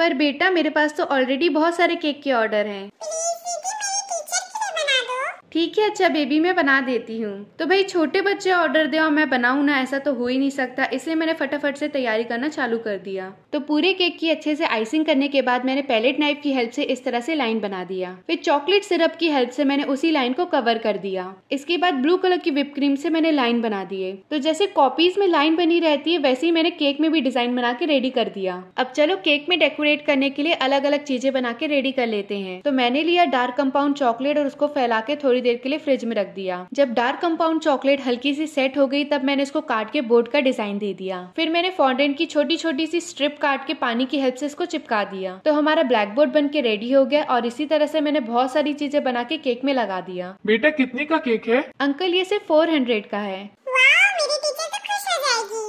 पर बेटा मेरे पास तो ऑलरेडी बहुत सारे केक के ऑर्डर हैं ठीक है अच्छा बेबी मैं बना देती हूँ तो भाई छोटे बच्चे ऑर्डर दे और मैं बनाऊँ ना ऐसा तो हो ही नहीं सकता इसलिए मैंने फटाफट से तैयारी करना चालू कर दिया तो पूरे केक की अच्छे से आइसिंग करने के बाद मैंने पैलेट नाइफ की हेल्प से इस तरह से लाइन बना दिया फिर चॉकलेट सिरप की हेल्प से मैंने उसी लाइन को कवर कर दिया इसके बाद ब्लू कलर की विप क्रीम से मैंने लाइन बना दिए तो जैसे कॉपीज में लाइन बनी रहती है वैसे ही मैंने केक में भी डिजाइन बना के रेडी कर दिया अब चलो केक में डेकोरेट करने के लिए अलग अलग चीजें बना के रेडी कर लेते हैं तो मैंने लिया डार्क कंपाउंड चॉकलेट और उसको फैला के थोड़ी थोड़ी देर के लिए फ्रिज में रख दिया जब डार्क कंपाउंड चॉकलेट हल्की सी सेट हो गई तब मैंने इसको काट के बोर्ड का डिजाइन दे दिया फिर मैंने फॉन्डेंट की छोटी छोटी सी स्ट्रिप काट के पानी की हेल्प से इसको चिपका दिया तो हमारा ब्लैक बोर्ड बन के रेडी हो गया और इसी तरह से मैंने बहुत सारी चीजें बना के केक में लगा दिया बेटा कितने का केक है अंकल ये सिर्फ फोर हंड्रेड का है